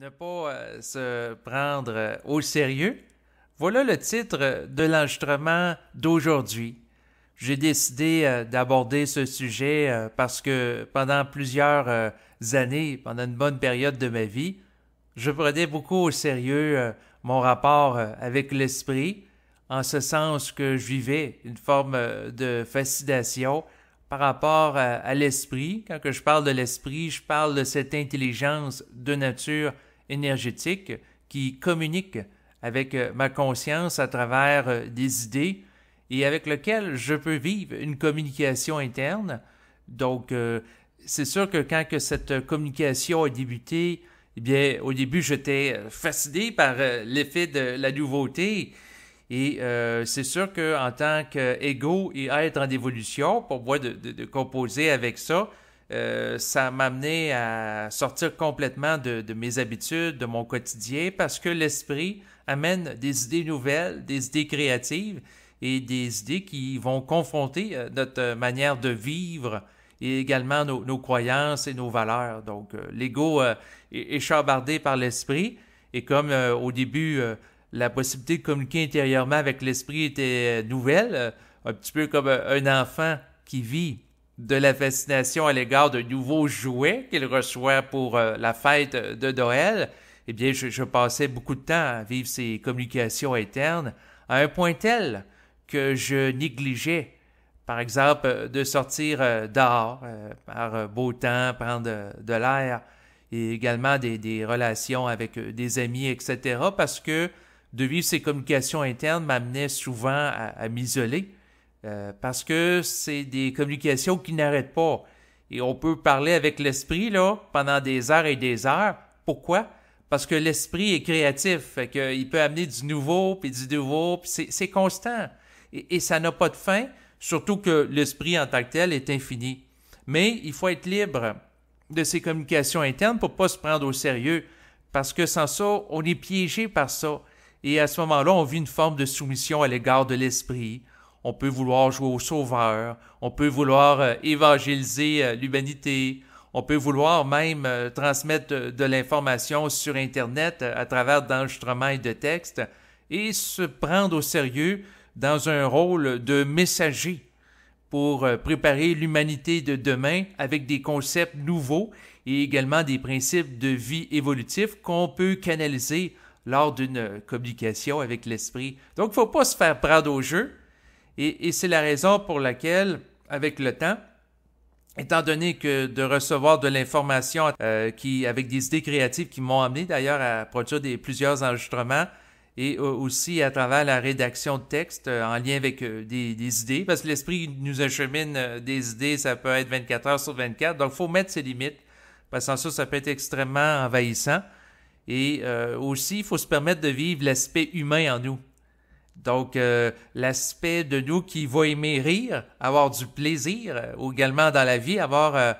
Ne pas euh, se prendre euh, au sérieux. Voilà le titre de l'enregistrement d'aujourd'hui. J'ai décidé euh, d'aborder ce sujet parce que pendant plusieurs années, pendant une bonne période de ma vie, je prenais beaucoup au sérieux mon rapport avec l'esprit, en ce sens que je vivais une forme de fascination par rapport à, l'esprit. Quand je parle de l'esprit, je parle de cette intelligence de nature énergétique qui communique avec euh, ma conscience à travers euh, des idées et avec lequel je peux vivre une communication interne. Donc, euh, c'est sûr que quand cette communication a débuté, eh bien, au début, j'étais fasciné par l'effet de la nouveauté. Et c'est sûr qu'en tant qu'ego et être en évolution, pour moi, de composer avec ça, euh, ça ça m'amenait à sortir complètement de, mes habitudes, de mon quotidien, parce que l'esprit amène des idées nouvelles, des idées créatives et des idées qui vont confronter euh, notre manière de vivre et également nos, croyances et nos valeurs. Donc, euh, l'ego est, est, par l'esprit et comme au début, la possibilité de communiquer intérieurement avec l'esprit était nouvelle, un petit peu comme un enfant qui vit de la fascination à l'égard de nouveaux jouets qu'il reçoit pour euh, la fête de Noël, eh bien, je, je, passais beaucoup de temps à vivre ces communications internes à un point tel que je négligeais, par exemple, euh, de sortir euh, dehors par beau temps, prendre de, l'air et également des, relations avec des amis, etc., parce que de vivre ces communications internes m'amenait souvent à m'isoler euh, parce que c'est des communications qui n'arrêtent pas. Et on peut parler avec l'esprit là pendant des heures et des heures. Pourquoi? Parce que l'esprit est créatif, fait qu'il peut amener du nouveau, puis du nouveau, puis c'est constant. Et, ça n'a pas de fin, surtout que l'esprit en tant que tel est infini. Mais il faut être libre de ces communications internes pour pas se prendre au sérieux, parce que sans ça, on est piégé par ça. Et à ce moment-là, on vit une forme de soumission à l'égard de l'esprit, on peut vouloir jouer au sauveur, on peut vouloir euh, évangéliser euh, l'humanité, on peut vouloir même euh, transmettre de l'information sur Internet à travers d'enregistrements et de textes et se prendre au sérieux dans un rôle de messager pour préparer l'humanité de demain avec des concepts nouveaux et également des principes de vie évolutifs qu'on peut canaliser lors d'une communication avec l'esprit. Donc, il ne faut pas se faire prendre au jeu, et, c'est la raison pour laquelle, avec le temps, étant donné que de recevoir de l'information euh, qui, avec des idées créatives qui m'ont amené d'ailleurs à produire des, plusieurs enregistrements et euh, aussi à travers la rédaction de textes euh, en lien avec des, idées, parce que l'esprit nous achemine des idées, ça peut être 24 heures sur 24, donc il faut mettre ses limites, parce que ça, ça peut être extrêmement envahissant. Et aussi, il faut se permettre de vivre l'aspect humain en nous. Donc, euh, l'aspect de nous qui va aimer rire, avoir du plaisir euh, ou également dans la vie, avoir euh,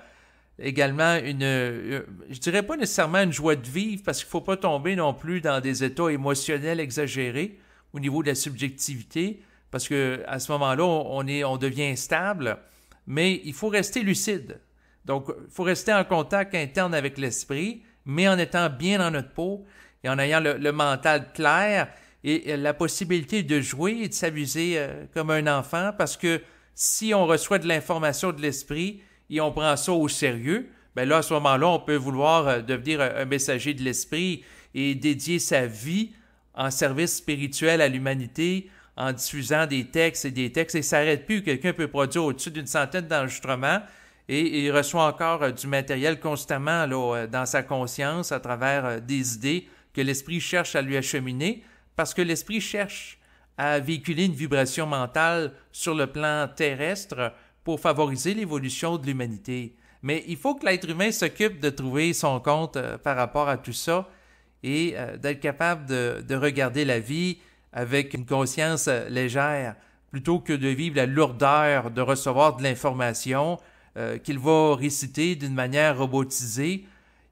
également une, je je dirais pas nécessairement une joie de vivre parce qu'il faut pas tomber non plus dans des états émotionnels exagérés au niveau de la subjectivité parce que à ce moment-là, on, est, on devient instable, mais il faut rester lucide. Donc, il faut rester en contact interne avec l'esprit, mais en étant bien dans notre peau et en ayant le mental clair et la possibilité de jouer et de s'amuser euh, comme un enfant parce que si on reçoit de l'information de l'esprit et on prend ça au sérieux, ben là à ce moment-là, on peut vouloir euh, devenir un messager de l'esprit et dédier sa vie en service spirituel à l'humanité en diffusant des textes et des textes et ça s'arrête plus. Quelqu'un peut produire au-dessus d'une centaine d'enregistrements et il reçoit encore euh, du matériel constamment là, dans sa conscience à travers des idées que l'esprit cherche à lui acheminer parce que l'esprit cherche à véhiculer une vibration mentale sur le plan terrestre pour favoriser l'évolution de l'humanité. Mais il faut que l'être humain s'occupe de trouver son compte euh, par rapport à tout ça et euh, d'être capable de, regarder la vie avec une conscience euh, légère plutôt que de vivre la lourdeur de recevoir de l'information qu'il va réciter d'une manière robotisée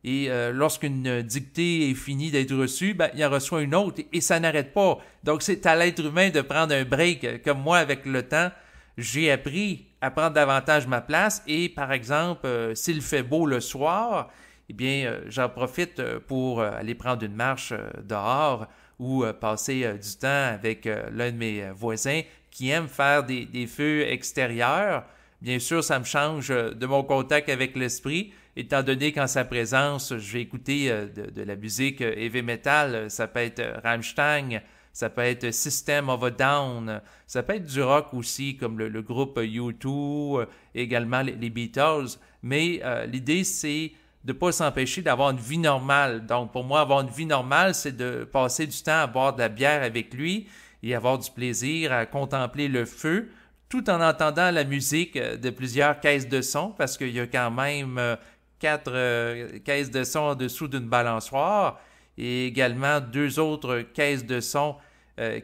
et euh, lorsqu'une dictée est finie d'être reçue, ben, il en reçoit une autre et, ça n'arrête pas. Donc c'est à l'être humain de prendre un break. Euh, comme moi, avec le temps, j'ai appris à prendre davantage ma place et par exemple, euh, s'il fait beau le soir, eh bien, j'en profite pour aller prendre une marche dehors ou passer du temps avec l'un de mes voisins qui aime faire des feux extérieurs Bien sûr, ça me change euh, de mon contact avec l'esprit, étant donné qu'en sa présence, je vais écouter euh, de, la musique euh, heavy metal. Ça peut être Rammstein, ça peut être System of a Down, ça peut être du rock aussi, comme le, groupe U2, également les, Beatles. Mais l'idée, c'est de ne pas s'empêcher d'avoir une vie normale. Donc, pour moi, avoir une vie normale, c'est de passer du temps à boire de la bière avec lui et avoir du plaisir à contempler le feu tout en entendant la musique euh, de plusieurs caisses de son, parce qu'il y a quand même euh, quatre euh, caisses de son en dessous d'une balançoire et également deux autres caisses de son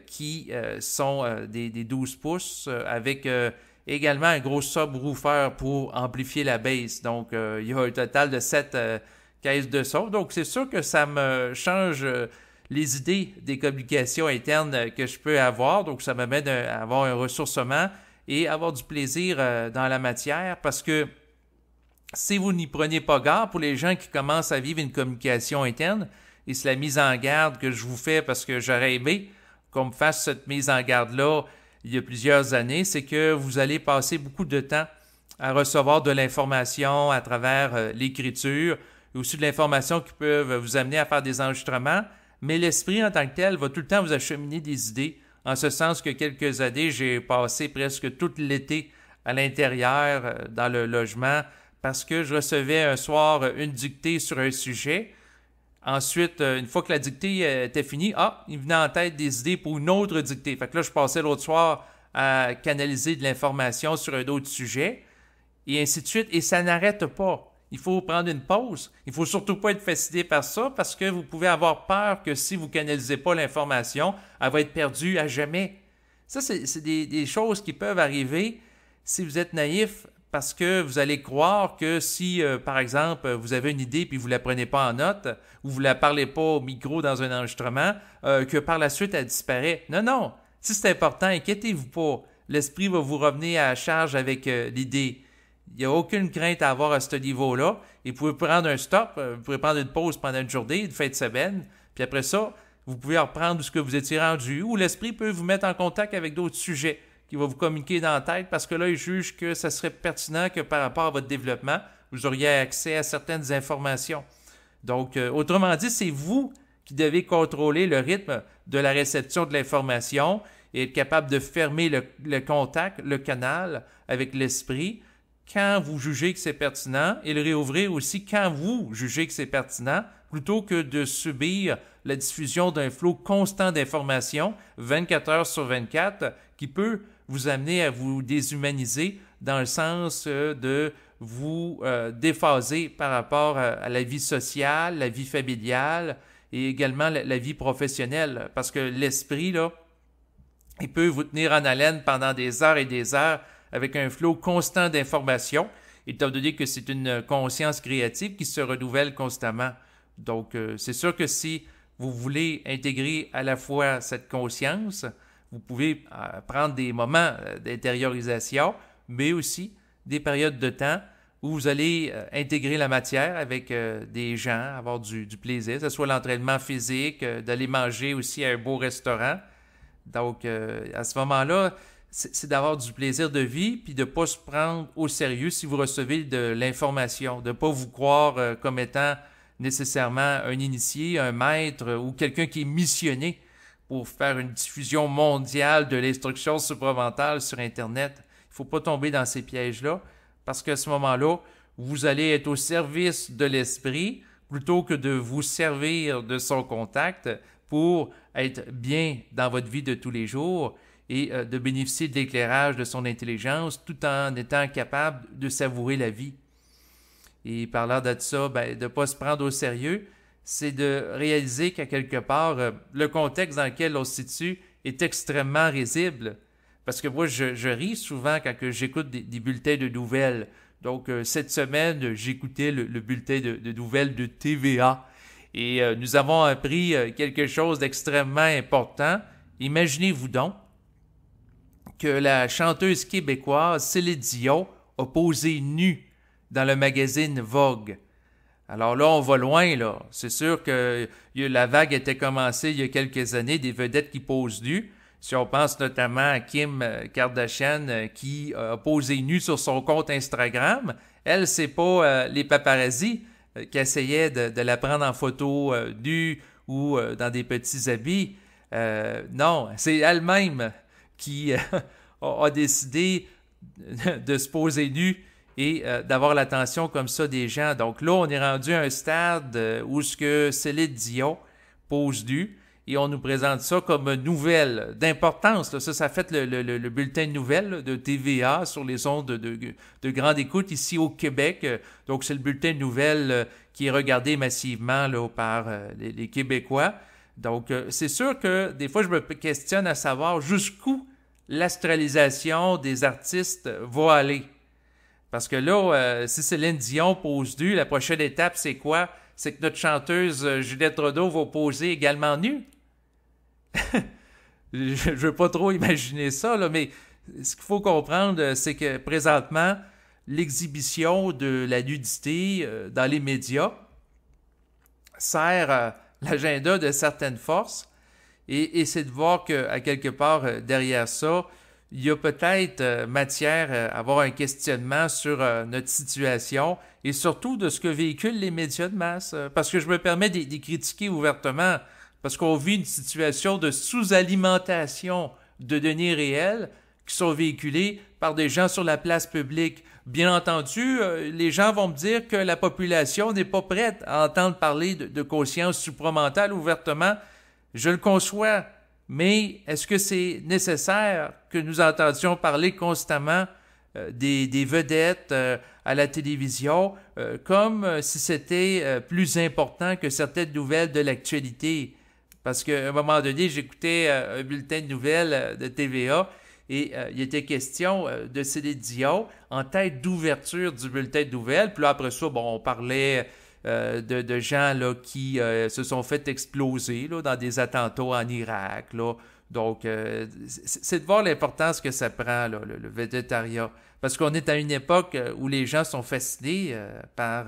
qui sont des, 12 pouces avec également un gros subwoofer pour amplifier la baisse. Donc il y a un total de sept caisses de son. Donc c'est sûr que ça me change les idées des communications internes que je peux avoir. Donc ça met à avoir un ressourcement et avoir du plaisir euh, dans la matière parce que si vous n'y prenez pas garde, pour les gens qui commencent à vivre une communication interne, et c'est la mise en garde que je vous fais parce que j'aurais aimé qu'on me fasse cette mise en garde-là il y a plusieurs années, c'est que vous allez passer beaucoup de temps à recevoir de l'information à travers euh, l'écriture, et aussi de l'information qui peut vous amener à faire des enregistrements, mais l'esprit en tant que tel va tout le temps vous acheminer des idées en ce sens que quelques années, j'ai passé presque tout l'été à l'intérieur, euh, dans le logement, parce que je recevais un soir une dictée sur un sujet. Ensuite, euh, une fois que la dictée euh, était finie, ah, il venait en tête des idées pour une autre dictée. Fait que là, je passais l'autre soir à canaliser de l'information sur un autre sujet, et ainsi de suite, et ça n'arrête pas il faut prendre une pause. Il faut surtout pas être fasciné par ça parce que vous pouvez avoir peur que si vous canalisez pas l'information, elle va être perdue à jamais. Ça, c'est des, choses qui peuvent arriver si vous êtes naïf parce que vous allez croire que si, euh, par exemple, vous avez une idée puis vous la prenez pas en note ou vous la parlez pas au micro dans un enregistrement, euh, que par la suite, elle disparaît. Non, non. Si c'est important, inquiétez-vous pas. L'esprit va vous revenir à charge avec euh, l'idée. Il n'y a aucune crainte à avoir à ce niveau-là. vous pouvez prendre un stop, euh, vous pouvez prendre une pause pendant une journée, une fin de semaine. Puis après ça, vous pouvez reprendre ce que vous étiez rendu ou l'esprit peut vous mettre en contact avec d'autres sujets qui vont vous communiquer dans la tête parce que là, il juge que ce serait pertinent que par rapport à votre développement, vous auriez accès à certaines informations. Donc, euh, autrement dit, c'est vous qui devez contrôler le rythme de la réception de l'information et être capable de fermer le contact, le canal avec l'esprit quand vous jugez que c'est pertinent et le réouvrir aussi quand vous jugez que c'est pertinent, plutôt que de subir la diffusion d'un flot constant d'informations 24 heures sur 24 qui peut vous amener à vous déshumaniser dans le sens euh, de vous euh, déphaser par rapport à, la vie sociale, la vie familiale et également la vie professionnelle parce que l'esprit là, il peut vous tenir en haleine pendant des heures et des heures avec un flot constant d'informations, étant donné que c'est une conscience créative qui se renouvelle constamment. Donc, euh, c'est sûr que si vous voulez intégrer à la fois cette conscience, vous pouvez euh, prendre des moments euh, d'intériorisation, mais aussi des périodes de temps où vous allez intégrer la matière avec des gens, avoir du, plaisir, que ce soit l'entraînement physique, d'aller manger aussi à un beau restaurant. Donc, à ce moment-là, c'est d'avoir du plaisir de vie, puis de ne pas se prendre au sérieux si vous recevez de l'information, de ne pas vous croire euh, comme étant nécessairement un initié, un maître ou quelqu'un qui est missionné pour faire une diffusion mondiale de l'instruction supramentale sur Internet. Il ne faut pas tomber dans ces pièges-là, parce qu'à ce moment-là, vous allez être au service de l'esprit plutôt que de vous servir de son contact pour être bien dans votre vie de tous les jours et euh, de bénéficier de l'éclairage de son intelligence tout en étant capable de savourer la vie. Et parlant de ça, ben, de ne pas se prendre au sérieux, c'est de réaliser qu'à quelque part, euh, le contexte dans lequel on se situe est extrêmement risible. Parce que moi, je, ris souvent quand j'écoute des, bulletins de nouvelles. Donc, euh, cette semaine, j'écoutais le, bulletin de, nouvelles de TVA. Et nous avons appris quelque chose d'extrêmement important. Imaginez-vous donc que la chanteuse québécoise Céline Dion a posé nue dans le magazine Vogue. Alors là, on va loin, là. C'est sûr que la vague était commencée il y a quelques années des vedettes qui posent nues. Si on pense notamment à Kim euh, Kardashian euh, qui euh, a posé nue sur son compte Instagram, elle, c'est pas les paparazzis qui essayaient de, la prendre en photo nue ou dans des petits habits. non, c'est elle-même qui euh, a décidé de se poser nu et euh, d'avoir l'attention comme ça des gens. Donc là, on est rendu à un stade euh, où ce que Céline Dion pose nu et on nous présente ça comme nouvelle d'importance. Ça, ça fait le, bulletin de nouvelles de TVA sur les ondes de, de, grande écoute ici au Québec. Donc c'est le bulletin de nouvelles qui est regardé massivement là, par les, Québécois. Donc c'est sûr que des fois, je me questionne à savoir jusqu'où l'astralisation des artistes va aller. Parce que là, euh, si Céline Dion pose du la prochaine étape, c'est quoi? C'est que notre chanteuse euh, Juliette Rodeau va poser également nue. je ne veux pas trop imaginer ça, là, mais ce qu'il faut comprendre, euh, c'est que présentement, l'exhibition de la nudité dans les médias sert l'agenda de certaines forces et, et c'est de voir que, à quelque part, euh, derrière ça, il y a peut-être euh, matière euh, à avoir un questionnement sur notre situation et surtout de ce que véhiculent les médias de masse. Parce que je me permets de critiquer ouvertement, parce qu'on vit une situation de sous-alimentation de données réelles qui sont véhiculées par des gens sur la place publique. Bien entendu, les gens vont me dire que la population n'est pas prête à entendre parler de, de conscience supramentale ouvertement je le conçois, mais est-ce que c'est nécessaire que nous entendions parler constamment euh, des, vedettes euh, à la télévision euh, comme si c'était plus important que certaines nouvelles de l'actualité? Parce qu'à un moment donné, j'écoutais un bulletin de nouvelles de TVA et il était question de Céline Dion en tête d'ouverture du bulletin de nouvelles. Puis après ça, bon, on parlait euh, de, gens là, qui euh, se sont fait exploser dans des attentats en Irak. Donc, euh, c'est de voir l'importance que ça prend, le, le, Parce qu'on est à une époque où les gens sont fascinés par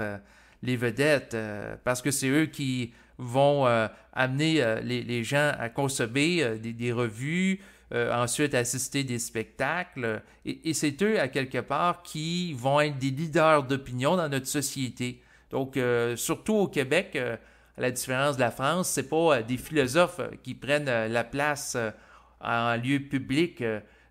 les vedettes, parce que c'est eux qui vont amener les, gens à consommer des, revues, ensuite assister des spectacles. et c'est eux, à quelque part, qui vont être des leaders d'opinion dans notre société. Donc, euh, surtout au Québec, euh, à la différence de la France, c'est pas euh, des philosophes qui prennent la place en lieu public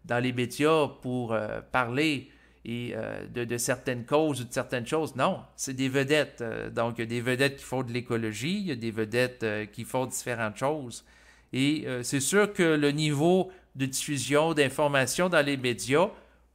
dans les médias pour parler et, de, de, certaines causes ou de certaines choses. Non, c'est des vedettes. donc, il y a des vedettes qui font de l'écologie, il y a des vedettes qui font différentes choses. Et c'est sûr que le niveau de diffusion d'informations dans les médias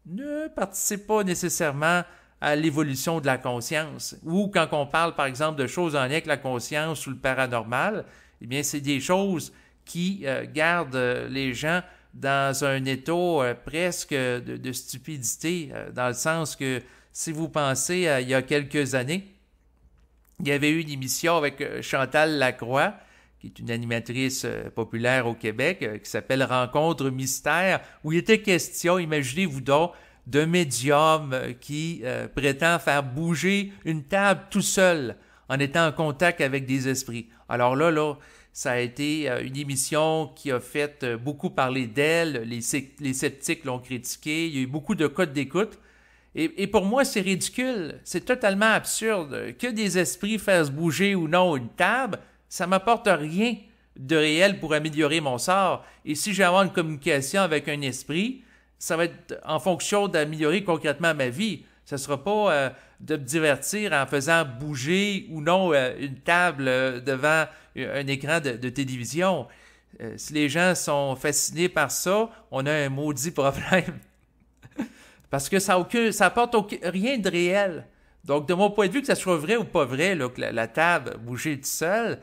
ne participe pas nécessairement à l'évolution de la conscience. Ou quand on parle, par exemple, de choses en lien avec la conscience ou le paranormal, eh bien, c'est des choses qui euh, gardent euh, les gens dans un état euh, presque de, stupidité, dans le sens que si vous pensez il y a quelques années, il y avait eu une émission avec Chantal Lacroix, qui est une animatrice populaire au Québec, qui s'appelle Rencontre mystère, où il était question, imaginez-vous donc, d'un médium euh, qui euh, prétend faire bouger une table tout seul en étant en contact avec des esprits. Alors là, là, ça a été euh, une émission qui a fait beaucoup parler d'elle. Les, sceptiques l'ont critiqué. Il y a eu beaucoup de codes d'écoute. Et, pour moi, c'est ridicule. C'est totalement absurde. Que des esprits fassent bouger ou non une table, ça ne m'apporte rien de réel pour améliorer mon sort. Et si j'ai avoir une communication avec un esprit, ça va être en fonction d'améliorer concrètement ma vie. Ce ne sera pas euh, de me divertir en faisant bouger ou non euh, une table euh, devant un écran de, télévision. si les gens sont fascinés par ça, on a un maudit problème. Parce que ça n'apporte rien de réel. Donc, de mon point de vue, que ce soit vrai ou pas vrai, que la, table bougeait tout seul,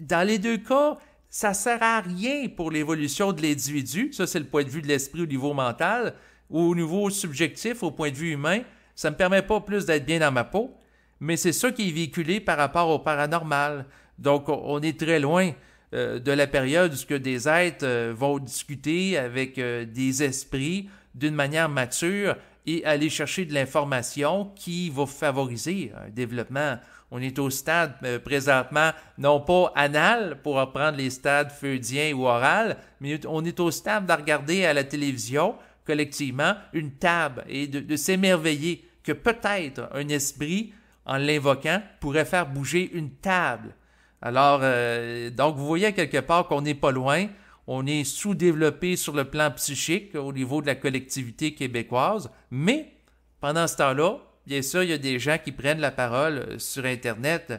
dans les deux cas, ça sert à rien pour l'évolution de l'individu. Ça, c'est le point de vue de l'esprit au niveau mental ou au niveau subjectif, au point de vue humain. Ça ne me permet pas plus d'être bien dans ma peau, mais c'est ça qui est véhiculé par rapport au paranormal. Donc, on est très loin euh, de la période où ce des êtres euh, vont discuter avec euh, des esprits d'une manière mature et aller chercher de l'information qui va favoriser un développement on est au stade euh, présentement, non pas anal pour reprendre les stades feudiens ou oral, mais on est au stade de regarder à la télévision collectivement une table et de, s'émerveiller que peut-être un esprit, en l'invoquant, pourrait faire bouger une table. Alors, euh, donc vous voyez quelque part qu'on n'est pas loin. On est sous-développé sur le plan psychique au niveau de la collectivité québécoise, mais pendant ce temps-là, Bien sûr, il y a des gens qui prennent la parole euh, sur Internet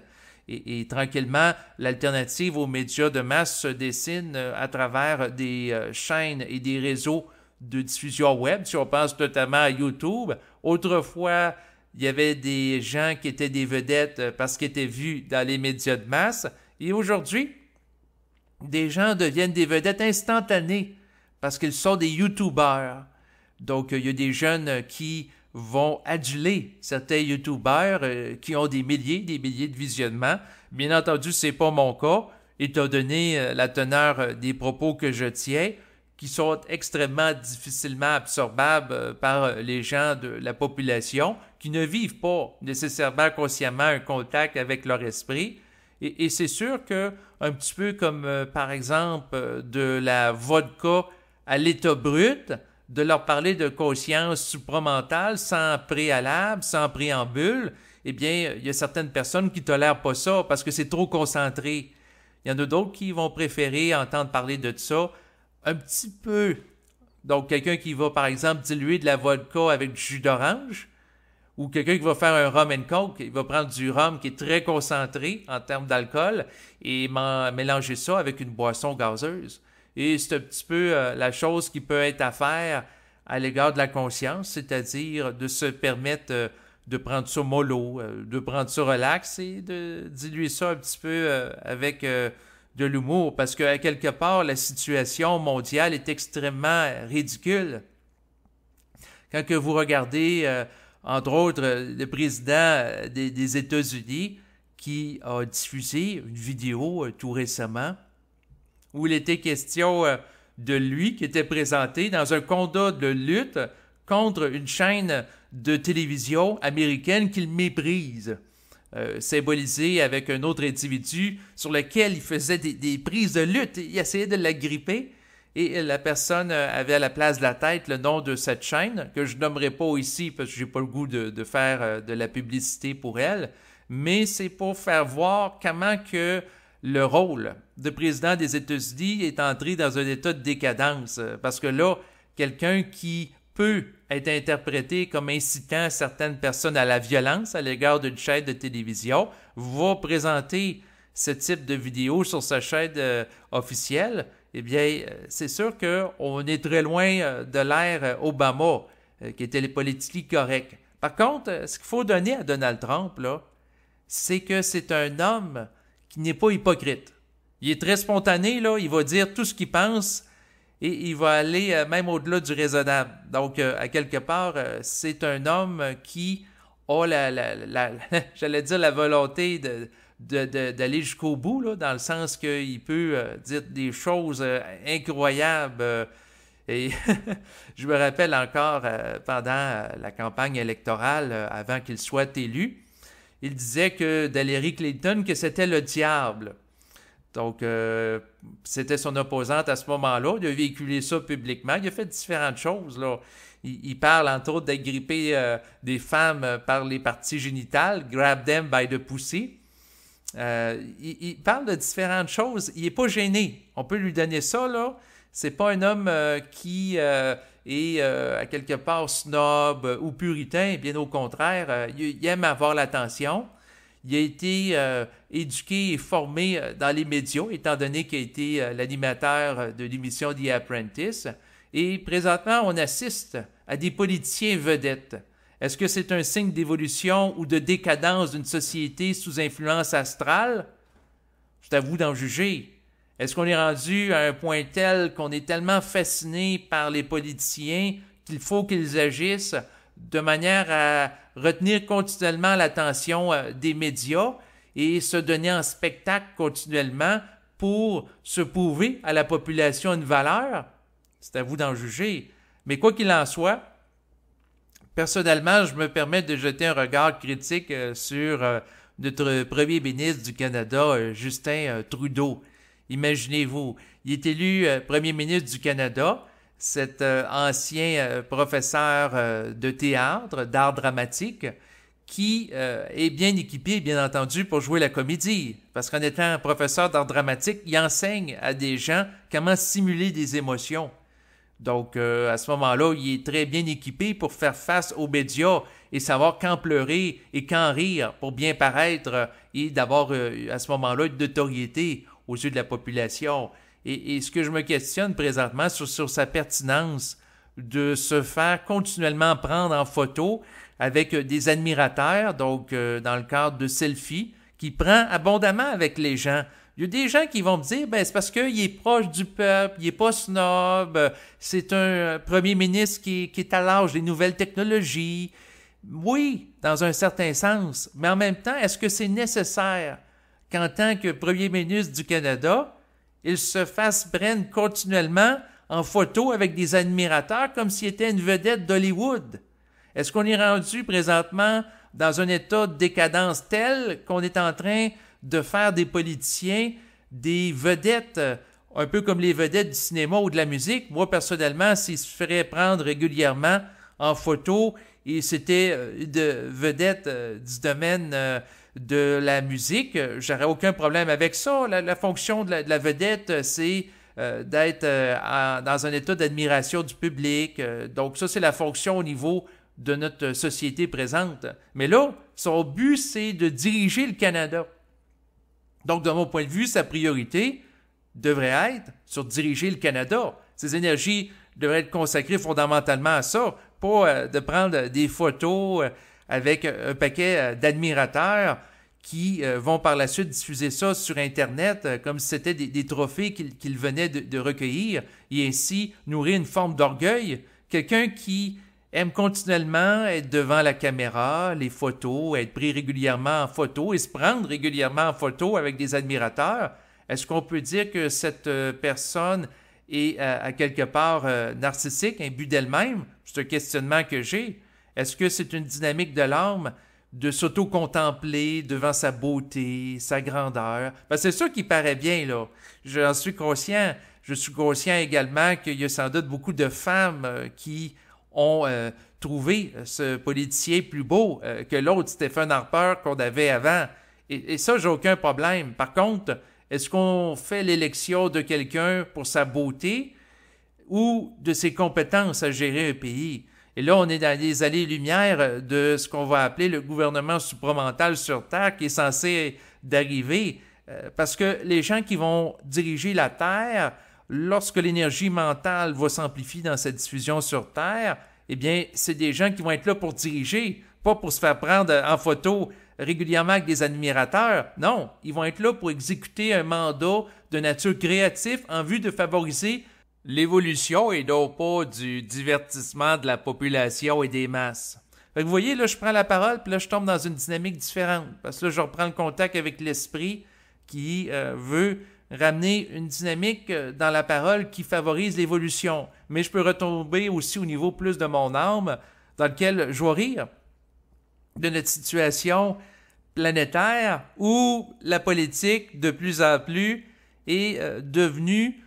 et, tranquillement, l'alternative aux médias de masse se dessine euh, à travers des euh, chaînes et des réseaux de diffusion web. Si on pense notamment à YouTube, autrefois, il y avait des gens qui étaient des vedettes parce qu'ils étaient vus dans les médias de masse. Et aujourd'hui, des gens deviennent des vedettes instantanées parce qu'ils sont des YouTubers. Donc, il y a des jeunes qui vont aduler certains YouTubers euh, qui ont des milliers, des milliers de visionnements. Bien entendu, ce c'est pas mon cas, étant donné euh, la teneur euh, des propos que je tiens, qui sont extrêmement difficilement absorbables par les gens de la population, qui ne vivent pas nécessairement consciemment un contact avec leur esprit. Et, et c'est sûr que, un petit peu comme par exemple de la vodka à l'état brut, de leur parler de conscience supramentale sans préalable, sans préambule, eh bien, il y a certaines personnes qui tolèrent pas ça parce que c'est trop concentré. Il y en a d'autres qui vont préférer entendre parler de ça un petit peu. Donc, quelqu'un qui va, par exemple, diluer de la vodka avec du jus d'orange, ou quelqu'un qui va faire un rum and coke, il va prendre du rhum qui est très concentré en termes d'alcool et mélanger ça avec une boisson gazeuse. Et c'est un petit peu euh, la chose qui peut être à faire à l'égard de la conscience, c'est-à-dire de se permettre euh, de prendre ça mollo, euh, de prendre ça relax et de diluer ça un petit peu avec de l'humour, parce que quelque part, la situation mondiale est extrêmement ridicule. Quand que vous regardez, entre autres, le président des États-Unis qui a diffusé une vidéo tout récemment où il était question euh, de lui qui était présenté dans un combat de lutte contre une chaîne de télévision américaine qu'il méprise, euh, symbolisée symbolisé avec un autre individu sur lequel il faisait des, prises de lutte. Il essayait de la gripper et la personne euh, avait à la place de la tête le nom de cette chaîne, que je nommerai pas ici parce que j'ai pas le goût de, faire de la publicité pour elle, mais c'est pour faire voir comment que le rôle de président des États-Unis est entré dans un état de décadence euh, parce que là, quelqu'un qui peut être interprété comme incitant certaines personnes à la violence à l'égard d'une chaîne de télévision va présenter ce type de vidéo sur sa chaîne euh, officielle. Eh bien, euh, c'est sûr qu'on est très loin de l'ère Obama, qui était les politiques correctes. Par contre, ce qu'il faut donner à Donald Trump, là, c'est que c'est un homme n'est pas hypocrite. Il est très spontané, là, il va dire tout ce qu'il pense et il va aller euh, même au-delà du raisonnable. Donc, euh, à quelque part, euh, c'est un homme qui a la, j'allais dire la volonté de, d'aller jusqu'au bout, dans le sens qu'il peut dire des choses incroyables. et je me rappelle encore pendant la campagne électorale, avant qu'il soit élu, il disait que d'Hillary Clinton que c'était le diable. Donc, euh, c'était son opposante à ce moment-là. Il a véhiculé ça publiquement. Il a fait différentes choses. Là. Il, parle, entre autres, d'agripper euh, des femmes euh, par les parties génitales, grab them by the pussy. il, parle de différentes choses. Il n'est pas gêné. On peut lui donner ça. Ce C'est pas un homme qui et euh, à quelque part snob ou puritain, eh bien au contraire, euh, il, aime avoir l'attention. Il a été euh, éduqué et formé dans les médias, étant donné qu'il a été l'animateur de l'émission The Apprentice. Et présentement, on assiste à des politiciens vedettes. Est-ce que c'est un signe d'évolution ou de décadence d'une société sous influence astrale? C'est à vous d'en juger. Est-ce qu'on est rendu à un point tel qu'on est tellement fasciné par les politiciens qu'il faut qu'ils agissent de manière à retenir continuellement l'attention euh, des médias et se donner en spectacle continuellement pour se prouver à la population une valeur? C'est à vous d'en juger. Mais quoi qu'il en soit, personnellement, je me permets de jeter un regard critique euh, sur euh, notre premier ministre du Canada, Justin Trudeau. Imaginez-vous, il est élu euh, Premier ministre du Canada, cet euh, ancien euh, professeur de théâtre, d'art dramatique, qui est bien équipé, bien entendu, pour jouer la comédie. Parce qu'en étant professeur d'art dramatique, il enseigne à des gens comment simuler des émotions. Donc, à ce moment-là, il est très bien équipé pour faire face aux médias et savoir quand pleurer et quand rire pour bien paraître et d'avoir, à ce moment-là, une notoriété aux yeux de la population. Et, ce que je me questionne présentement sur, sur sa pertinence de se faire continuellement prendre en photo avec euh, des admirateurs, donc euh, dans le cadre de selfies, qui prend abondamment avec les gens. Il y a des gens qui vont me dire, ben, c'est parce qu'il est proche du peuple, il est pas snob, c'est un euh, premier ministre qui, qui est à l'âge des nouvelles technologies. Oui, dans un certain sens, mais en même temps, est-ce que c'est nécessaire? En tant que premier ministre du Canada, il se fasse prendre continuellement en photo avec des admirateurs comme s'il était une vedette d'Hollywood. Est-ce qu'on est rendu présentement dans un état de décadence tel qu'on est en train de faire des politiciens des vedettes, euh, un peu comme les vedettes du cinéma ou de la musique? Moi, personnellement, s'ils se ferait prendre régulièrement en photo et c'était euh, de vedettes euh, du domaine de la musique, j'aurais aucun problème avec ça. La, fonction de la, vedette, euh, c'est euh, d'être euh, dans un état d'admiration du public. donc ça, c'est la fonction au niveau de notre société présente. Mais là, son but, c'est de diriger le Canada. Donc, de mon point de vue, sa priorité devrait être sur diriger le Canada. Ses énergies devraient être consacrées fondamentalement à ça, pas de prendre des photos avec euh, un paquet euh, d'admirateurs qui euh, vont par la suite diffuser ça sur Internet comme si c'était des, trophées qu'ils venaient de, recueillir et ainsi nourrir une forme d'orgueil. Quelqu'un qui aime continuellement être devant la caméra, les photos, être pris régulièrement en photo et se prendre régulièrement en photo avec des admirateurs, est-ce qu'on peut dire que cette personne est à, quelque part narcissique narcissique, imbue d'elle-même? C'est un questionnement que j'ai. Est-ce que c'est une dynamique de l'âme de s'auto-contempler devant sa beauté, sa grandeur? Ben, c'est ça qui paraît bien, là. J'en suis conscient. Je suis conscient également qu'il y a sans doute beaucoup de femmes euh, qui ont euh, trouvé euh, ce politicien plus beau que l'autre Stephen Harper qu'on avait avant. Et, et ça, j'ai aucun problème. Par contre, est-ce qu'on fait l'élection de quelqu'un pour sa beauté ou de ses compétences à gérer un pays? Et là, on est dans les allées lumière de ce qu'on va appeler le gouvernement supramental sur Terre qui est censé d'arriver. Euh, parce que les gens qui vont diriger la Terre, lorsque l'énergie mentale va s'amplifier dans sa diffusion sur Terre, eh bien, c'est des gens qui vont être là pour diriger, pas pour se faire prendre en photo régulièrement avec des admirateurs. Non, ils vont être là pour exécuter un mandat de nature créative en vue de favoriser l'évolution est donc pas du divertissement de la population et des masses. vous voyez, là, je prends la parole, puis là, je tombe dans une dynamique différente. Parce que là, je reprends le contact avec l'esprit qui euh, veut ramener une dynamique euh, dans la parole qui favorise l'évolution. Mais je peux retomber aussi au niveau plus de mon âme, dans lequel je vois rire de notre situation planétaire où la politique, de plus en plus, est euh, devenue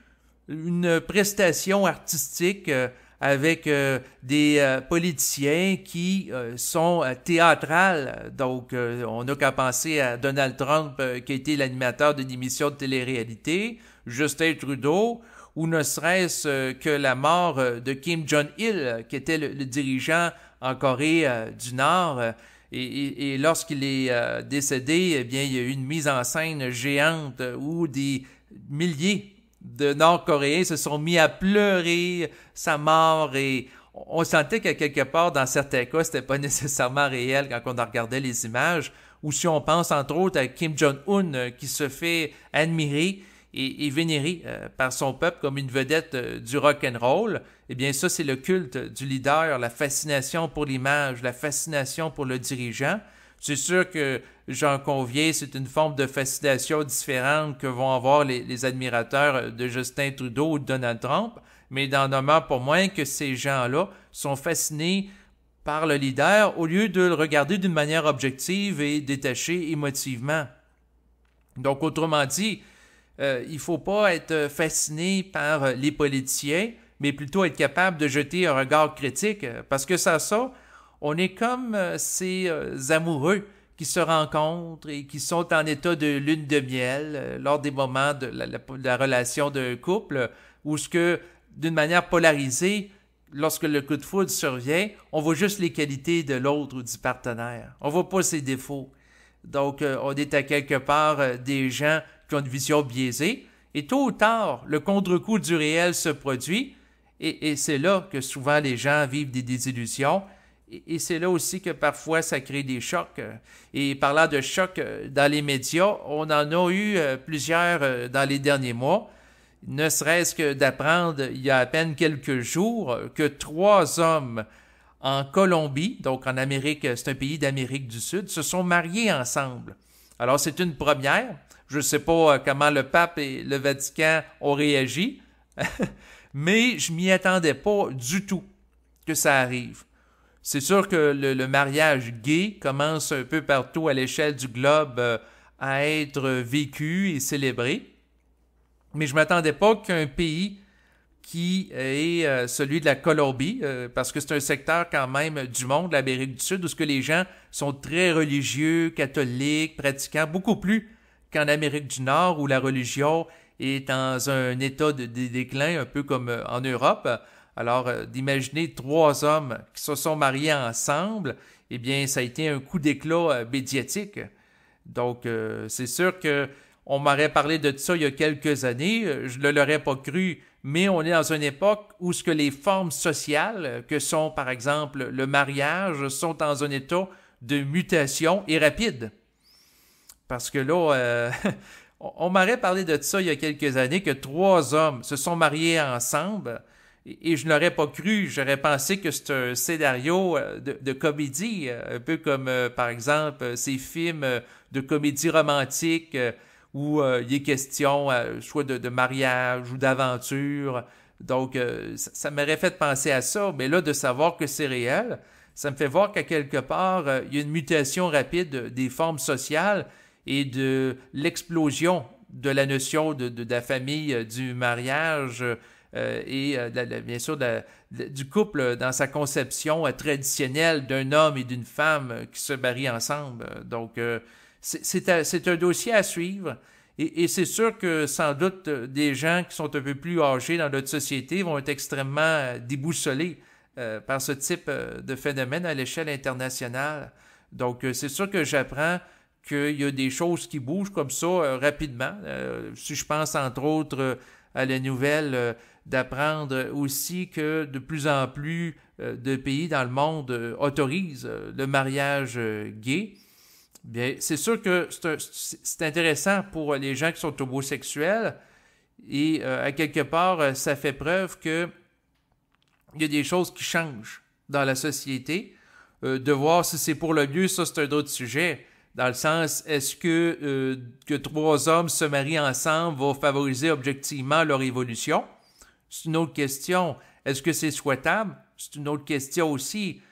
une prestation artistique euh, avec euh, des euh, politiciens qui sont théâtrales. Donc, on n'a qu'à penser à Donald Trump, qui a été l'animateur d'une émission de télé-réalité, Justin Trudeau, ou ne serait-ce que la mort de Kim Jong-il, qui était le, dirigeant en Corée du Nord. Et, et lorsqu'il est décédé, eh bien, il y a eu une mise en scène géante où des milliers de Nord-Coréens se sont mis à pleurer sa mort et on sentait qu'à quelque part, dans certains cas, c'était pas nécessairement réel quand on regardait les images. Ou si on pense entre autres à Kim Jong-un euh, qui se fait admirer et, vénérer euh, par son peuple comme une vedette euh, du rock and roll, eh bien ça c'est le culte du leader, la fascination pour l'image, la fascination pour le dirigeant. C'est sûr que j'en conviens, c'est une forme de fascination différente que vont avoir les, admirateurs de Justin Trudeau ou de Donald Trump, mais il a pour moins que ces gens-là sont fascinés par le leader au lieu de le regarder d'une manière objective et détachée émotivement. Donc, autrement dit, euh, il ne faut pas être fasciné par les politiciens, mais plutôt être capable de jeter un regard critique, parce que ça, ça, on est comme euh, ces euh, amoureux qui se rencontrent et qui sont en état de lune de miel euh, lors des moments de la, relation d'un couple, où ce que, d'une manière polarisée, lorsque le coup de foudre survient, on voit juste les qualités de l'autre ou du partenaire. On ne voit pas ses défauts. Donc, on est à quelque part des gens qui ont une vision biaisée. Et tôt ou tard, le contre-coup du réel se produit. et c'est là que souvent les gens vivent des désillusions et c'est là aussi que parfois ça crée des chocs. Et parlant de chocs euh, dans les médias, on en a eu euh, plusieurs euh, dans les derniers mois, ne serait-ce que d'apprendre il y a à peine quelques jours que trois hommes en Colombie, donc en Amérique, c'est un pays d'Amérique du Sud, se sont mariés ensemble. Alors c'est une première. Je ne sais pas comment le pape et le Vatican ont réagi, mais je m'y attendais pas du tout que ça arrive. C'est sûr que le, mariage gay commence un peu partout à l'échelle du globe euh, à être vécu et célébré. Mais je ne m'attendais pas qu'un pays qui est euh, celui de la Colombie, euh, parce que c'est un secteur quand même du monde, l'Amérique du Sud, où ce que les gens sont très religieux, catholiques, pratiquants, beaucoup plus qu'en Amérique du Nord, où la religion est dans un état de déclin, un peu comme en Europe. Alors, euh, d'imaginer trois hommes qui se sont mariés ensemble, eh bien, ça a été un coup d'éclat euh, médiatique. Donc, euh, c'est sûr que on m'aurait parlé de ça il y a quelques années, je ne l'aurais pas cru, mais on est dans une époque où ce que les formes sociales, que sont par exemple le mariage, sont dans un état de mutation et rapide. Parce que là, on m'aurait parlé de ça il y a quelques années, que trois hommes se sont mariés ensemble, et, je n'aurais pas cru, j'aurais pensé que c'est un scénario euh, de, comédie, euh, un peu comme euh, par exemple ces films de comédie romantique où il est question soit de, mariage ou d'aventure. Donc, ça, m'aurait fait penser à ça, mais là, de savoir que c'est réel, ça me fait voir qu'à quelque part, il y a une mutation rapide des formes sociales et de l'explosion de la notion de, la famille, du mariage euh, et euh, bien sûr du couple dans sa conception euh, traditionnelle d'un homme et d'une femme qui se marient ensemble. Donc, c'est un dossier à suivre. Et, c'est sûr que sans doute des gens qui sont un peu plus âgés dans notre société vont être extrêmement déboussolés par ce type de phénomène à l'échelle internationale. Donc c'est sûr que j'apprends qu'il y a des choses qui bougent comme ça rapidement. si je pense entre autres à la nouvelle d'apprendre aussi que de plus en plus euh, de pays dans le monde euh, autorisent euh, le mariage gay. Bien, c'est sûr que c'est intéressant pour les gens qui sont homosexuels et à quelque part, ça fait preuve que il y a des choses qui changent dans la société. de voir si c'est pour le mieux, ça c'est un autre sujet. Dans le sens, est-ce que que trois hommes se marient ensemble va favoriser objectivement leur évolution? C'est une autre question. Est-ce que c'est souhaitable? C'est une autre question aussi.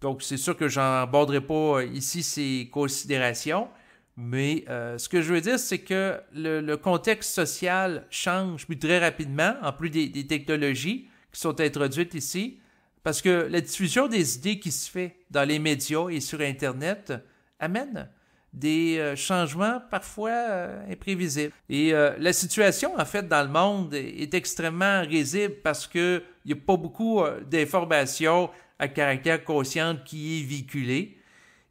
Donc, c'est sûr que aborderai pas euh, ici ces considérations, mais euh, ce que je veux dire, c'est que le, contexte social change très rapidement, en plus des technologies qui sont introduites ici, parce que la diffusion des idées qui se fait dans les médias et sur Internet amène des euh, changements parfois euh, imprévisibles. Et euh, la situation, en fait, dans le monde est extrêmement risible parce qu'il n'y a pas beaucoup d'informations à caractère conscient qui est véhiculée.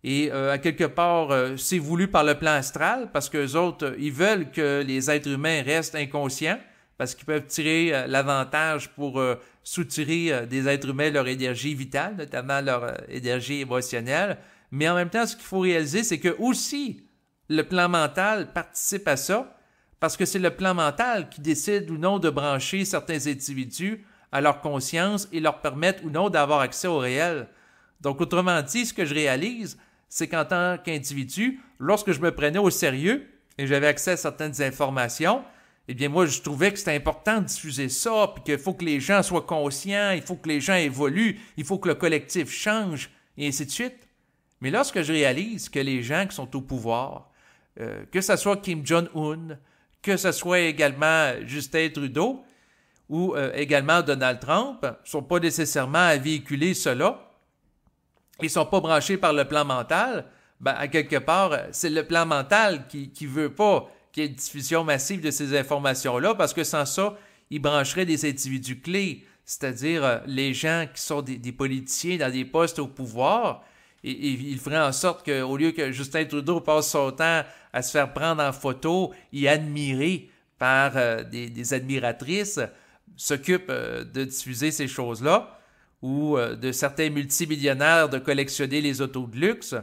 Et à quelque part, c'est voulu par le plan astral parce qu'eux autres, ils veulent que les êtres humains restent inconscients parce qu'ils peuvent tirer l'avantage pour soutirer des êtres humains leur énergie vitale, notamment leur énergie émotionnelle. Mais en même temps, ce qu'il faut réaliser, c'est que aussi, le plan mental participe à ça, parce que c'est le plan mental qui décide ou non de brancher certains individus à leur conscience et leur permettre ou non d'avoir accès au réel. Donc, autrement dit, ce que je réalise, c'est qu'en tant qu'individu, lorsque je me prenais au sérieux et j'avais accès à certaines informations, eh bien, moi, je trouvais que c'était important de diffuser ça, puis qu'il faut que les gens soient conscients, il faut que les gens évoluent, il faut que le collectif change, et ainsi de suite. Mais lorsque je réalise que les gens qui sont au pouvoir, euh, que ce soit Kim Jong-un, que ce soit également Justin Trudeau ou euh, également Donald Trump, ne sont pas nécessairement à véhiculer cela, ils ne sont pas branchés par le plan mental, ben, à quelque part, c'est le plan mental qui ne veut pas qu'il y ait une diffusion massive de ces informations-là, parce que sans ça, ils brancheraient des individus clés, c'est-à-dire euh, les gens qui sont des, politiciens dans des postes au pouvoir, il ferait en sorte qu'au lieu que Justin Trudeau passe son temps à se faire prendre en photo et admirer par euh, des, admiratrices, s'occupe euh, de diffuser ces choses-là, ou euh, de certains multimillionnaires de collectionner les autos de luxe,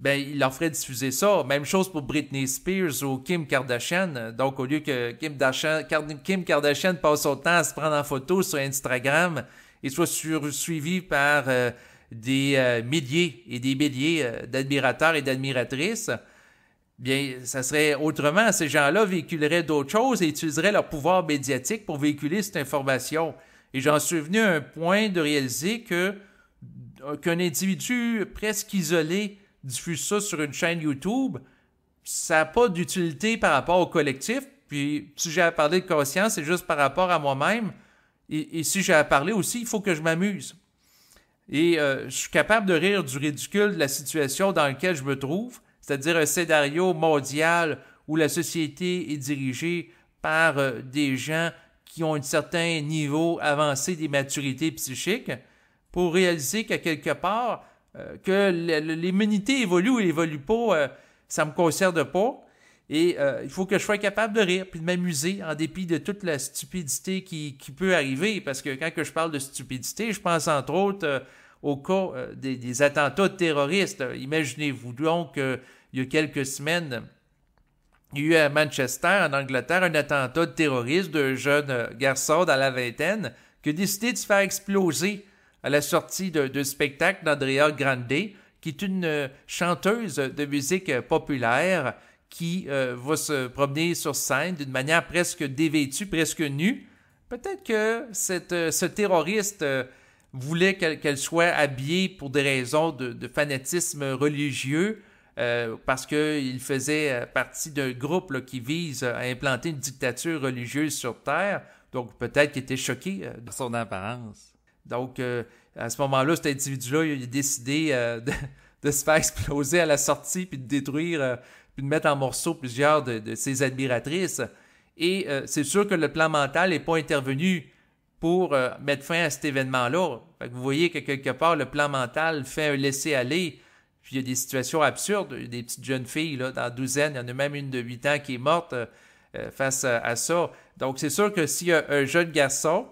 ben, il leur ferait diffuser ça. Même chose pour Britney Spears ou Kim Kardashian. Donc, au lieu que Kim, Kardashian passe son temps à se prendre en photo sur Instagram et soit suivi par des euh, milliers et des milliers euh, d'admirateurs et d'admiratrices, bien, ça serait autrement. Ces gens-là véhiculeraient d'autres choses et utiliseraient leur pouvoir médiatique pour véhiculer cette information. Et j'en suis venu à un point de réaliser que euh, qu'un individu presque isolé diffuse ça sur une chaîne YouTube, ça n'a pas d'utilité par rapport au collectif. Puis, si j'ai à parler de conscience, c'est juste par rapport à moi-même. et si j'ai à parler aussi, il faut que je m'amuse. Et euh, je suis capable de rire du ridicule de la situation dans laquelle je me trouve, c'est-à-dire un scénario mondial où la société est dirigée par euh, des gens qui ont un certain niveau avancé des maturités psychiques, pour réaliser qu'à quelque part, euh, que l'immunité évolue ou évolue pas, ça me concerne pas. Et euh, il faut que je sois capable de rire puis de m'amuser en dépit de toute la stupidité qui, peut arriver. Parce que quand je parle de stupidité, je pense entre autres euh, au cas euh, des, des, attentats terroristes. Imaginez-vous donc il y a quelques semaines, il y a eu à Manchester, en Angleterre, un attentat de terroriste d'un jeune garçon dans la vingtaine qui a décidé de se faire exploser à la sortie d'un spectacle d'Andrea Grande, qui est une chanteuse de musique populaire qui euh, va se promener sur scène d'une manière presque dévêtue, presque nue. Peut-être que cette, euh, ce terroriste euh, voulait qu'elle soit habillée pour des raisons de, fanatisme religieux, parce qu'il faisait partie d'un groupe qui vise à implanter une dictature religieuse sur Terre. Donc peut-être qu'il était choqué de son apparence. Donc à ce moment-là, cet individu-là, il a décidé de, de, se faire exploser à la sortie puis de détruire puis de mettre en morceaux plusieurs de, ses admiratrices. Et euh, c'est sûr que le plan mental n'est pas intervenu pour euh, mettre fin à cet événement-là. Vous voyez que quelque part, le plan mental fait un laisser-aller. il y a des situations absurdes, des petites jeunes filles dans la douzaine, il y en a même une de 8 ans qui est morte euh, face à, ça. Donc c'est sûr que s'il y a un jeune garçon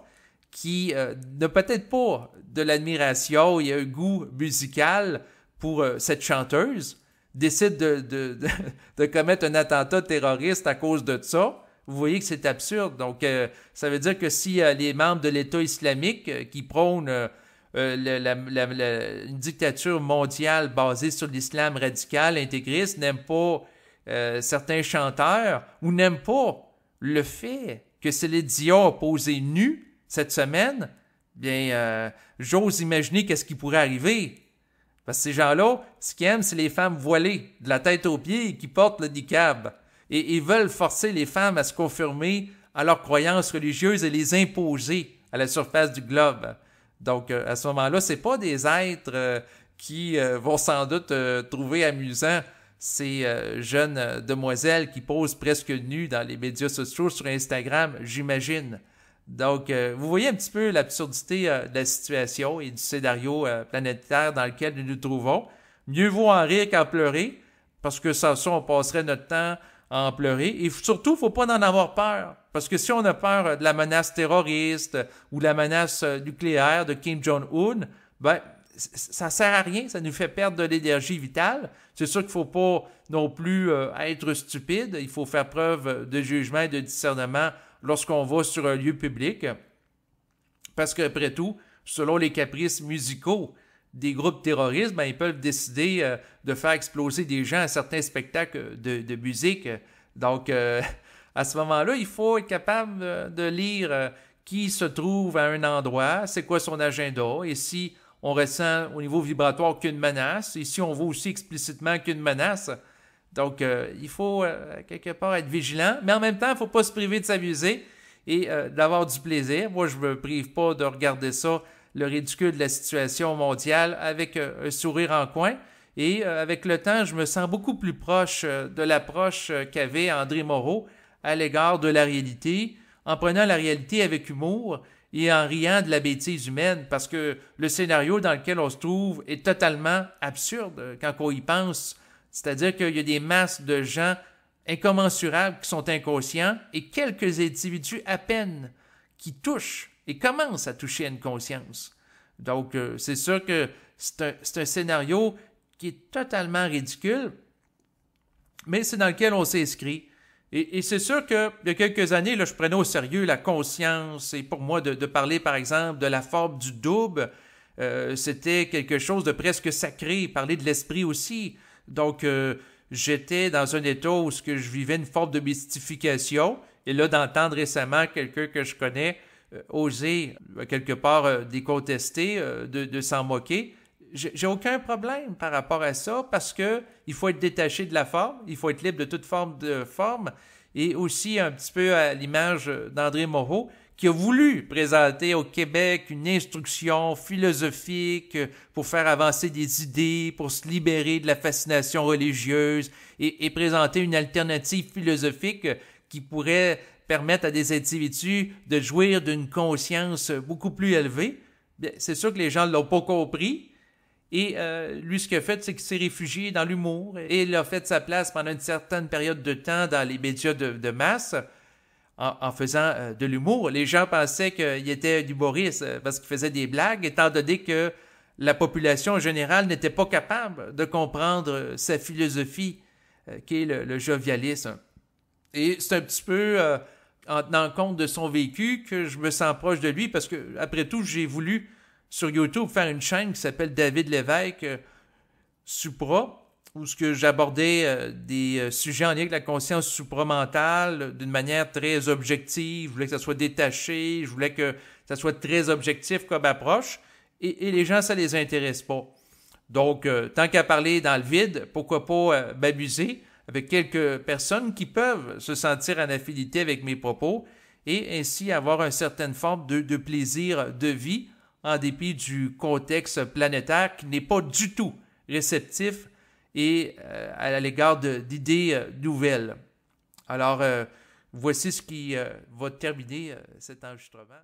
qui n'a peut-être pas de l'admiration, il y a un goût musical pour cette chanteuse, décide de, de, de, commettre un attentat terroriste à cause de ça, vous voyez que c'est absurde. Donc, euh, ça veut dire que si euh, les membres de l'État islamique euh, qui prônent la, une dictature mondiale basée sur l'islam radical, intégriste, n'aiment pas certains chanteurs ou n'aiment pas le fait que c'est les a posé nu cette semaine, bien, j'ose imaginer qu'est-ce qui pourrait arriver parce ces gens-là, ce qu'ils aiment, c'est les femmes voilées, de la tête aux pieds, qui portent le niqab. Et ils veulent forcer les femmes à se confirmer à leurs croyances religieuses et les imposer à la surface du globe. Donc, euh, à ce moment-là, ce pas des êtres euh, qui euh, vont sans doute trouver amusant ces jeunes demoiselles qui posent presque nues dans les médias sociaux sur Instagram, j'imagine. Donc, euh, vous voyez un petit peu l'absurdité euh, de la situation et du scénario euh, planétaire dans lequel nous nous trouvons. Mieux vaut en rire qu'en pleurer, parce que sans ça, on passerait notre temps à en pleurer. Et surtout, ne faut pas en avoir peur, parce que si on a peur de la menace terroriste ou de la menace nucléaire de Kim Jong-un, ben, ça sert à rien, ça nous fait perdre de l'énergie vitale. C'est sûr qu'il ne faut pas non plus être stupide, il faut faire preuve de jugement et de discernement lorsqu'on va sur un lieu public, parce qu'après tout, selon les caprices musicaux des groupes terroristes, ben, ils peuvent décider euh, de faire exploser des gens à certains spectacles de, musique. Donc, euh, à ce moment-là, il faut être capable euh, de lire qui se trouve à un endroit, c'est quoi son agenda, et si on ressent au niveau vibratoire qu'une menace, et si on voit aussi explicitement qu'une menace, donc, euh, il faut euh, quelque part être vigilant, mais en même temps, il ne faut pas se priver de s'amuser et euh, d'avoir du plaisir. Moi, je ne me prive pas de regarder ça, le ridicule de la situation mondiale, avec un sourire en coin. Et avec le temps, je me sens beaucoup plus proche de l'approche qu'avait André Moreau à l'égard de la réalité, en prenant la réalité avec humour et en riant de la bêtise humaine, parce que le scénario dans lequel on se trouve est totalement absurde quand on y pense c'est-à-dire qu'il y a des masses de gens incommensurables qui sont inconscients et quelques individus à peine qui touchent et commencent à toucher à une conscience. Donc, euh, c'est sûr que c'est un, scénario qui est totalement ridicule, mais c'est dans lequel on s'inscrit. Et, c'est sûr que, y a quelques années, je prenais au sérieux la conscience. Et pour moi, de, parler, par exemple, de la forme du double, euh, c'était quelque chose de presque sacré. Parler de l'esprit aussi. Donc, euh, j'étais dans un état où ce que je vivais une forme de mystification. Et là, d'entendre récemment quelqu'un que je connais euh, oser euh, quelque part décontester, de, s'en moquer, j'ai aucun problème par rapport à ça parce qu'il faut être détaché de la forme, il faut être libre de toute forme de forme. Et aussi, un petit peu à l'image d'André Moreau, qui a voulu présenter au Québec une instruction philosophique pour faire avancer des idées, pour se libérer de la fascination religieuse et, présenter une alternative philosophique qui pourrait permettre à des individus de jouir d'une conscience beaucoup plus élevée. C'est sûr que les gens ne l'ont pas compris. Et euh, lui, ce qu'il a fait, c'est qu'il s'est réfugié dans l'humour et il a fait sa place pendant une certaine période de temps dans les médias de masse en, faisant euh, de l'humour. Les gens pensaient qu'il était Boris euh, parce qu'il faisait des blagues, étant donné que la population en général n'était pas capable de comprendre euh, sa philosophie qui le, le, jovialisme. Et c'est un petit peu en tenant compte de son vécu que je me sens proche de lui parce que, après tout, j'ai voulu sur YouTube faire une chaîne qui s'appelle David Lévesque Supra où ce que j'abordais euh, des euh, sujets en lien avec la conscience supramentale d'une manière très objective. Je voulais que ça soit détaché, je voulais que ça soit très objectif comme approche. Et, les gens, ça les intéresse pas. Donc, euh, tant qu'à parler dans le vide, pourquoi pas m'amuser avec quelques personnes qui peuvent se sentir en affinité avec mes propos et ainsi avoir une certaine forme de, de plaisir de vie en dépit du contexte planétaire qui n'est pas du tout réceptif et euh, à l'égard d'idées euh, nouvelles. Alors, euh, voici ce qui va terminer cet enregistrement.